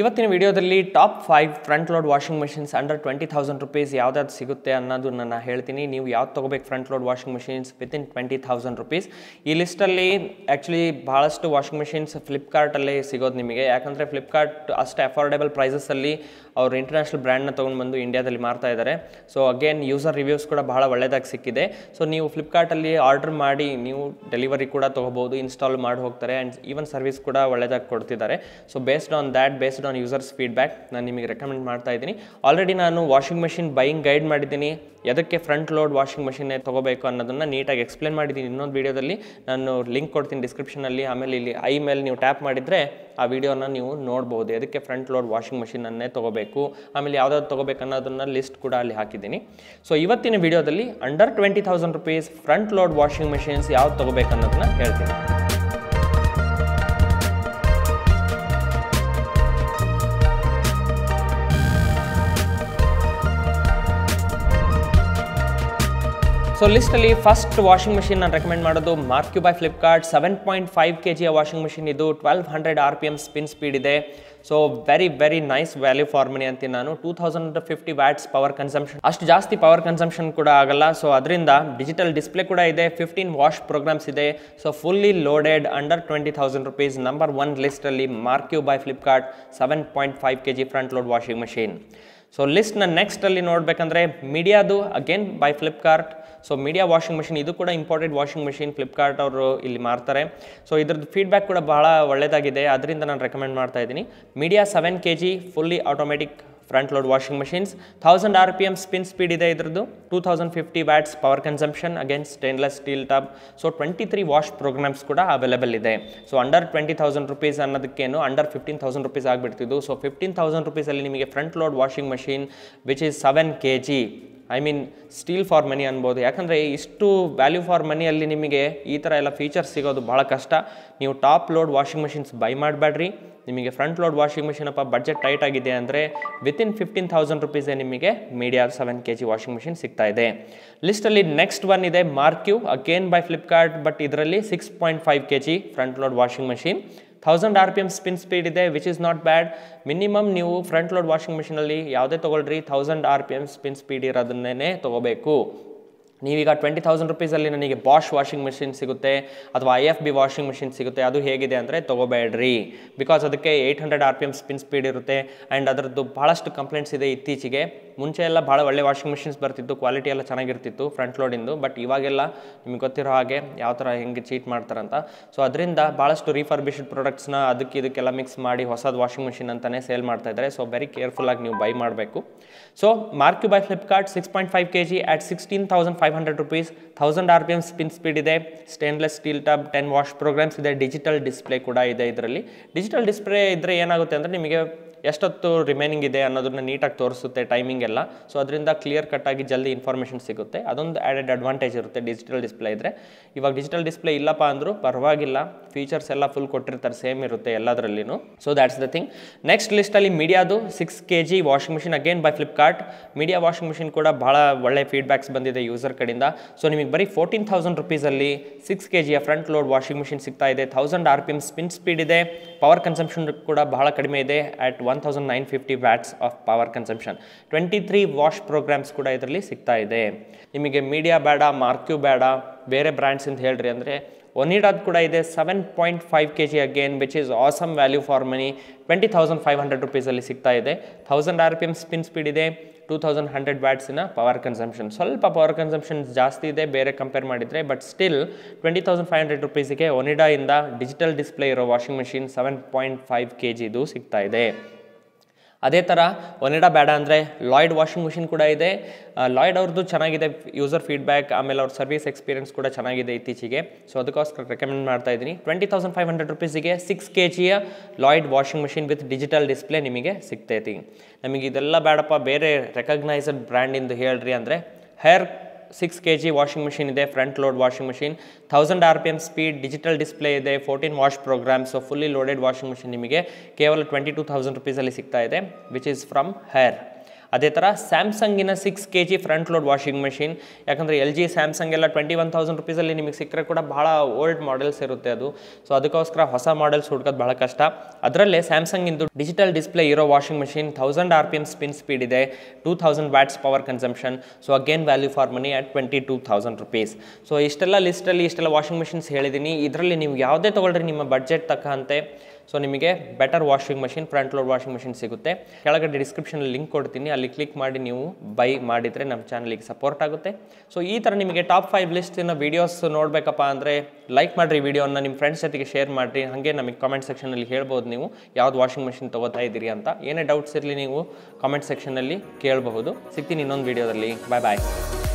ಇವತ್ತಿನ ವಿಡಿಯೋದಲ್ಲಿ top five front load washing machines under twenty thousand rupees ಯಾವ್ದಾದ್ರು ಸಿಗುತ್ತೆ ಅನ್ನೋದು ನಾನು ಹೇಳ್ತೀನಿ ನೀವು ಯಾವ್ದು ತೊಗೋಬೇಕು front load washing machines in twenty thousand rupees ಈ ಲಿಸ್ಟಲ್ಲಿ ಆ್ಯಕ್ಚುಲಿ ಭಾಳಷ್ಟು ವಾಷಿಂಗ್ ಮೆಷಿನ್ಸ್ ಫ್ಲಿಪ್ಕಾರ್ಟಲ್ಲಿ ಸಿಗೋದು ನಿಮಗೆ ಯಾಕಂದರೆ ಫ್ಲಿಪ್ಕಾರ್ಟ್ ಅಷ್ಟು ಅಫೋರ್ಡೆಬಲ್ ಪ್ರೈಸಸ್ಸಲ್ಲಿ ಅವರು ಇಂಟರ್ನ್ಯಾಷನಲ್ ಬ್ರ್ಯಾಂಡ್ನ ತೊಗೊಂಡು ಬಂದು ಇಂಡಿಯಾದಲ್ಲಿ ಮಾರ್ತಾ ಇದ್ದಾರೆ ಸೊ ಅಗೇನ್ ಯೂಸರ್ ರಿವ್ಯೂಸ್ ಕೂಡ ಭಾಳ ಒಳ್ಳೆಯದಾಗಿ ಸಿಕ್ಕಿದೆ ಸೊ ನೀವು ಫ್ಲಿಪ್ಕಾರ್ಟಲ್ಲಿ ಆರ್ಡರ್ ಮಾಡಿ ನೀವು ಡೆಲಿವರಿ ಕೂಡ ತೊಗೋಬೋದು ಇನ್ಸ್ಟಾಲ್ ಮಾಡಿ ಹೋಗ್ತಾರೆ ಆ್ಯಂಡ್ ಈವನ್ ಸರ್ವಿಸ್ ಕೂಡ ಒಳ್ಳೆಯದಾಗಿ ಕೊಡ್ತಿದ್ದಾರೆ so based on that base based on users feedback ನಾನು ನಿಮಗೆ ರೆಕಮೆಂಡ್ ಮಾಡ್ತಾ ಇದ್ದೀನಿ ಆಲ್ರೆಡಿ ನಾನು ವಾಷಿಂಗ್ ಮೆಷಿನ್ ಬೈಯಿಂಗ್ ಗೈಡ್ ಮಾಡಿದ್ದೀನಿ ಅದಕ್ಕೆ ಫ್ರಂಟ್ ಲೋಡ್ ವಾಷಿಂಗ್ ಮೆಷಿನೇ ತೊಗೋಬೇಕು ಅನ್ನೋದನ್ನು ನೀಟಾಗಿ ಎಕ್ಸ್ಪ್ಲೇನ್ ಮಾಡಿದ್ದೀನಿ ಇನ್ನೊಂದು ವೀಡಿಯೋದಲ್ಲಿ ನಾನು ಲಿಂಕ್ ಕೊಡ್ತೀನಿ ಡಿಸ್ಕ್ರಿಪ್ಷನಲ್ಲಿ ಆಮೇಲೆ ಇಲ್ಲಿ ಐ ಮೇಲೆ ನೀವು ಟ್ಯಾಪ್ ಮಾಡಿದರೆ ಆ ವೀಡಿಯೋನ ನೀವು ನೋಡ್ಬೋದು ಅದಕ್ಕೆ ಫ್ರಂಟ್ ಲೋಡ್ ವಾಷಿಂಗ್ ಮೆಷಿನನ್ನೇ ತೊಗೋಬೇಕು ಆಮೇಲೆ ಯಾವುದಾದ್ರು ತೊಗೋಬೇಕು ಅನ್ನೋದನ್ನು ಲಿಸ್ಟ್ ಕೂಡ ಅಲ್ಲಿ ಹಾಕಿದ್ದೀನಿ ಸೊ ಇವತ್ತಿನ ವಿಡಿಯೋದಲ್ಲಿ under twenty thousand rupees front load washing machines ಯಾವ್ದು ಅನ್ನೋದನ್ನ ಹೇಳ್ತೀನಿ ಸೊ ಲಿಸ್ಟಲ್ಲಿ ಫಸ್ಟ್ ವಾಷಿಂಗ್ ಮಷಿನ್ ನಾನು ರೆಕಮೆಂಡ್ ಮಾಡೋದು Marq by Flipkart seven point five K ಜಿಯ ವಾಷಿಂಗ್ ಮಷೀನ್ ಇದು twelve hundred R P M spin speed ಇದೆ so very very nice value for money ಅಂತೀನಿ ನಾನು two thousand fifty watts power consumption ಅಷ್ಟು ಜಾಸ್ತಿ power consumption ಕೂಡ ಆಗಲ್ಲ so ಅದರಿಂದ ಡಿಜಿಟಲ್ ಡಿಸ್ಪ್ಲೇ ಕೂಡ ಇದೆ ಫಿಫ್ಟೀನ್ ವಾಶ್ ಪ್ರೋಗ್ರಾಮ್ಸ್ ಇದೆ so fully loaded under twenty thousand rupees number one ಲಿಸ್ಟಲ್ಲಿ Marq by Flipkart seven point five K G front load washing machine so ಲಿಸ್ಟ್ನ ನೆಕ್ಸ್ಟಲ್ಲಿ ನೋಡಬೇಕಂದ್ರೆ ಮೀಡಿಯಾದು again by Flipkart so Midea washing machine ಇದು ಕೂಡ important washing machine Flipkart ಅವರು ಇಲ್ಲಿ ಮಾರ್ತಾರೆ ಸೊ ಇದ್ರದ್ದು ಫೀಡ್ಬ್ಯಾಕ್ ಕೂಡ ಭಾಳ ಒಳ್ಳೆಯದಾಗಿದೆ ಅದರಿಂದ ನಾನು ರೆಕಮೆಂಡ್ ಮಾಡ್ತಾ ಇದ್ದೀನಿ Midea seven K G fully automatic front load washing machines thousand R P M spin speed ಇದೆ ಇದ್ರದ್ದು two thousand fifty watts power consumption against stainless steel tub so twenty three wash programmes ಕೂಡ available ಇದೆ so under twenty thousand rupees ಅನ್ನೋದಕ್ಕೇನು under fifteen thousand rupees ಆಗಿಬಿಡ್ತಿದ್ದು so fifteen thousand ರುಪೀಸಲ್ಲಿ ನಿಮಗೆ front load washing machine which is seven K G I mean steal for ಮನಿ ಅನ್ಬೋದು ಯಾಕಂದರೆ ಇಷ್ಟು value for ಮನಿಯಲ್ಲಿ ನಿಮಗೆ ಈ ಥರ ಎಲ್ಲ ಫೀಚರ್ಸ್ ಸಿಗೋದು ಭಾಳ ಕಷ್ಟ ನೀವು top load washing machines buy ಮಾಡಬೇಡ್ರಿ ನಿಮಗೆ ಫ್ರಂಟ್ ಲೋಡ್ ವಾಷಿಂಗ್ ಅಪ್ಪ ಬಜೆಟ್ ಟೈಟ್ ಆಗಿದೆ ಅಂದರೆ ವಿತಿನ್ ಫಿಫ್ಟೀನ್ ತೌಸಂಡ್ ರುಪೀಸೇ ನಿಮಗೆ Midea seven K G washing machine ಸಿಗ್ತಾ ಇದೆ ಲಿಸ್ಟಲ್ಲಿ ನೆಕ್ಸ್ಟ್ ಒನ್ ಇದೆ Marq again by Flipkart but ಇದರಲ್ಲಿ six point five K G front load washing machine thousand R P M spin speed ಇದೆ which is not bad minimum ನೀವು front load washing ಮಿಷಿನಲ್ಲಿ ಯಾವುದೇ ತೊಗೊಳ್ರಿ thousand R P M spin speed ಇರೋದನ್ನೇ ತೊಗೋಬೇಕು ನೀವೀಗ twenty thousand ರುಪೀಸಲ್ಲಿ ನನಗೆ Bosch washing machine ಸಿಗುತ್ತೆ ಅಥವಾ I F B washing machine ಸಿಗುತ್ತೆ ಅದು ಹೇಗಿದೆ ಅಂದರೆ ತೊಗೋಬೇಡ್ರಿ ಬಿಕಾಸ್ ಅದಕ್ಕೆ eight hundred R P M spin speed ಇರುತ್ತೆ ಆ್ಯಂಡ್ ಅದರದ್ದು ಭಾಳಷ್ಟು ಕಂಪ್ಲೇಂಟ್ಸ್ ಇದೆ ಇತ್ತೀಚೆಗೆ ಮುಂಚೆ ಎಲ್ಲ ಭಾಳ ಒಳ್ಳೆ ವಾಷಿಂಗ್ ಮಿಷಿನ್ಸ್ ಬರ್ತಿತ್ತು ಕ್ವಾಲಿಟಿ ಎಲ್ಲ ಚೆನ್ನಾಗಿರ್ತಿತ್ತು ಫ್ರಂಟ್ ಲೋಡಿಂದು ಬಟ್ ಇವಾಗೆಲ್ಲ ನಿಮ್ಗೆ ಗೊತ್ತಿರೋ ಹಾಗೆ ಯಾವ ಥರ ಹೆಂಗೆ ಚೀಟ್ ಮಾಡ್ತಾರಂತ ಸೊ ಅದರಿಂದ ಭಾಳಷ್ಟು ರೀಫರ್ಬಿಷ್ಡ್ ಪ್ರಾಡಕ್ಟ್ಸ್ನ ಅದಕ್ಕೆ ಇದಕ್ಕೆಲ್ಲ ಮಿಕ್ಸ್ ಮಾಡಿ ಹೊಸದು ವಾಷಿಂಗ್ ಮಿಷಿನ್ ಅಂತಲೇ ಸೇಲ್ ಮಾಡ್ತಾ ಇದ್ದಾರೆ ಸೊ ವೆರಿ ಕೇರ್ಫುಲ್ಲಾಗಿ ನೀವು ಬೈ ಮಾಡಬೇಕು so Marq by Flipkart six point five K G at sixteen thousand five hundred rupees thousand R P M spin speed ಇದೆ stainless steel tub ten wash programmes ಇದೆ digital display ಕೂಡ ಇದೆ ಇದರಲ್ಲಿ digital display ಇದ್ದರೆ ಏನಾಗುತ್ತೆ ಅಂದರೆ ನಿಮಗೆ ಎಷ್ಟೊತ್ತು ರಿಮೈನಿಂಗ್ ಇದೆ ಅನ್ನೋದನ್ನ ನೀಟಾಗಿ ತೋರಿಸುತ್ತೆ ಟೈಮಿಂಗ್ ಎಲ್ಲ ಸೊ ಅದರಿಂದ ಕ್ಲಿಯರ್ ಕಟ್ಟಾಗಿ ಜಲ್ದಿ ಇನ್ಫಾರ್ಮೇಷನ್ ಸಿಗುತ್ತೆ ಅದೊಂದು ಆ್ಯಡೆಡ್ ಅಡ್ವಾಂಟೇಜ್ ಇರುತ್ತೆ ಡಿಜಿಟಲ್ ಡಿಸ್ಪ್ಲೇ ಇದ್ದರೆ ಇವಾಗ ಡಿಜಿಟಲ್ ಡಿಸ್ಪ್ಲೇ ಇಲ್ಲಪ್ಪ ಅಂದರೂ ಪರವಾಗಿಲ್ಲ ಫೀಚರ್ಸ್ ಎಲ್ಲ ಫುಲ್ ಕೊಟ್ಟಿರ್ತಾರೆ ಸೇಮ್ ಇರುತ್ತೆ ಎಲ್ಲದರಲ್ಲಿನೂ so that's the thing next ಲಿಸ್ಟಲ್ಲಿ ಮೀಡಿಯಾದು six K G washing machine again by Flipkart Midea washing machine ಕೂಡ ಭಾಳ ಒಳ್ಳೆ ಫೀಡ್ಬ್ಯಾಕ್ಸ್ ಬಂದಿದೆ ಯೂಸರ್ ಕಡೆಯಿಂದ ಸೊ ನಿಮಗೆ ಬರೀ ಫೋರ್ಟೀನ್ ಥೌಸಂಡ್ ರುಪೀಸಲ್ಲಿ ಸಿಕ್ಸ್ ಕೆ ಜಿಯ ಫ್ರಂಟ್ ಲೋಡ್ ವಾಷಿಂಗ್ ಮಿಷಿನ್ ಸಿಗ್ತಾ ಇದೆ thousand R P M spin speed ಇದೆ ಪವರ್ ಕನ್ಸಂಪ್ಷನ್ ಕೂಡ ಬಹಳ ಕಡಿಮೆ ಇದೆ at 1950 watts of power consumption twenty three wash programmes ಕೂಡ ಇದರಲ್ಲಿ ಸಿಗ್ತಾ ಇದೆ ನಿಮಗೆ ಮೀಡಿಯಾ ಬೇಡ ಮಾರ್ಕ್ಯೂ ಬೇಡ ಬೇರೆ ಬ್ರ್ಯಾಂಡ್ಸ್ ಅಂತ ಹೇಳ್ರಿ ಅಂದರೆ ಒನಿಡಾದ್ ಕೂಡ ಇದೆ seven point five K G again which is awesome value for money twenty thousand five hundred ರುಪೀಸಲ್ಲಿ ಸಿಗ್ತಾ ಇದೆ thousand R P M spin speed ಇದೆ ಟೂ ತೌಸಂಡ್ ಹಂಡ್ರೆಡ್ ಬ್ಯಾಟ್ಸಿನ ಪವರ್ ಕನ್ಸಂಪ್ಷನ್ ಸ್ವಲ್ಪ ಪವರ್ ಕನ್ಸಂಪ್ಷನ್ ಜಾಸ್ತಿ ಇದೆ ಬೇರೆ ಕಂಪೇರ್ ಮಾಡಿದರೆ but still twenty thousand five hundred ರುಪೀಸಿಗೆ ಇಂದ ಡಿಜಿಟಲ್ ಡಿಸ್ಪ್ಲೇ ಇರೋ washing machine seven point five K ಜಿದು ಸಿಗ್ತಾ ಇದೆ ಅದೇ ಥರ ಒನಿಡಾ ಬ್ಯಾಡ ಅಂದರೆ ಲಾಯ್ಡ್ ವಾಷಿಂಗ್ ಮಿಷಿನ್ ಕೂಡ ಇದೆ ಲಾಯ್ಡ್ ಅವ್ರದ್ದು ಚೆನ್ನಾಗಿದೆ ಯೂಸರ್ ಫೀಡ್ಬ್ಯಾಕ್ ಆಮೇಲೆ ಅವ್ರ ಸರ್ವಿಸ್ ಎಕ್ಸ್ಪೀರಿಯೆನ್ಸ್ ಕೂಡ ಚೆನ್ನಾಗಿದೆ ಇತ್ತೀಚೆಗೆ ಸೊ ಅದಕ್ಕೋಸ್ಕರ ರೆಕಮೆಂಡ್ ಮಾಡ್ತಾ ಇದ್ದೀನಿ ಟ್ವೆಂಟಿ ತೌಸಂಡ್ ಫೈವ್ ಹಂಡ್ರೆಡ್ ರುಪೀಸಿಗೆ ಸಿಕ್ಸ್ ಕೆ ಜಿಯ Lloyd washing machine with digital display ನಿಮಗೆ ಸಿಗ್ತೈತಿ ನಮಗೆ ಇದೆಲ್ಲ ಬೇಡಪ್ಪ ಬೇರೆ ರೆಕಗ್ನೈಸಡ್ ಬ್ರ್ಯಾಂಡಿಂದು ಹೇಳ್ರಿ ಅಂದರೆ Haier six K G washing machine ಇದೆ front load washing machine thousand R P M speed digital display ಇದೆ fourteen wash programme so fully loaded washing machine ನಿಮಗೆ ಕೇವಲ ಟ್ವೆಂಟಿ ಟೂ ಥೌಸಂಡ್ ರುಪೀಸಲ್ಲಿ ಸಿಗ್ತಾ ಇದೆ ವಿಚ್ ಈಸ್ ಫ್ರಮ್ ಹೇರ್ ಅದೇ ಥರ ಸ್ಯಾಮ್ಸಂಗಿನ six K G front load washing machine ಯಾಕಂದರೆ L G Samsung ಎಲ್ಲ ಟ್ವೆಂಟಿ ಒನ್ ತೌಸಂಡ್ ರುಪೀಸಲ್ಲಿ ನಿಮಗೆ ಸಿಕ್ಕರೆ ಕೂಡ ಭಾಳ ಓಲ್ಡ್ ಮಾಡೆಲ್ಸ್ ಇರುತ್ತೆ ಅದು ಸೊ ಅದಕ್ಕೋಸ್ಕರ ಹೊಸ ಮಾಡೆಲ್ಸ್ ಹುಡ್ಕೋದು ಭಾಳ ಕಷ್ಟ ಅದರಲ್ಲೇ ಸ್ಯಾಮ್ಸಂಗ್ ಇಂದು ಡಿಜಿಟಲ್ ಡಿಸ್ಪ್ಲೇ ಇರೋ washing machine thousand R P M spin speed ಇದೆ two thousand watts power consumption so again value for money at twenty two thousand rupees so ಇಷ್ಟೆಲ್ಲ ಲಿಸ್ಟಲ್ಲಿ ಇಷ್ಟೆಲ್ಲ ವಾಷಿಂಗ್ ಮೆಷಿನ್ಸ್ ಹೇಳಿದ್ದೀನಿ ಇದರಲ್ಲಿ ನೀವು ಯಾವುದೇ ತೊಗೊಳ್ರಿ ನಿಮ್ಮ ಬಡ್ಜೆಟ್ ತಕ್ಕಂತೆ ಸೊ ನಿಮಗೆ better washing machine front load washing machine ಸಿಗುತ್ತೆ ಕೆಳಗಡೆ ಡಿಸ್ಕ್ರಿಪ್ಷನಲ್ಲಿ ಲಿಂಕ್ ಕೊಡ್ತೀನಿ ಅಲ್ಲಿ ಕ್ಲಿಕ್ ಮಾಡಿ ನೀವು ಬೈ ಮಾಡಿದರೆ ನಮ್ಮ ಚಾನಲಿಗೆ ಸಪೋರ್ಟ್ ಆಗುತ್ತೆ ಸೊ ಈ ಥರ ನಿಮಗೆ ಟಾಪ್ ಫೈವ್ ಲಿಸ್ಟಿನ ವೀಡಿಯೋಸ್ ನೋಡಬೇಕಪ್ಪ ಅಂದರೆ ಲೈಕ್ ಮಾಡಿರಿ ವೀಡಿಯೋನ ನಿಮ್ಮ ಫ್ರೆಂಡ್ಸ್ ಜೊತೆಗೆ ಶೇರ್ ಮಾಡಿರಿ ಹಾಗೆ ನಮಗೆ ಕಾಮೆಂಟ್ ಸೆಕ್ಷನಲ್ಲಿ ಹೇಳ್ಬೋದು ನೀವು ಯಾವ್ದು ವಾಷಿಂಗ್ ಮಷಿನ್ ತೊಗೋತಾ ಇದ್ದೀರಿ ಅಂತ ಏನೇ ಡೌಟ್ಸ್ ಇರಲಿ ನೀವು ಕಾಮೆಂಟ್ ಸೆಕ್ಷನಲ್ಲಿ ಕೇಳಬಹುದು ಸಿಗ್ತೀನಿ ಇನ್ನೊಂದು ವೀಡಿಯೋದಲ್ಲಿ ಬಾಯ್ ಬಾಯ್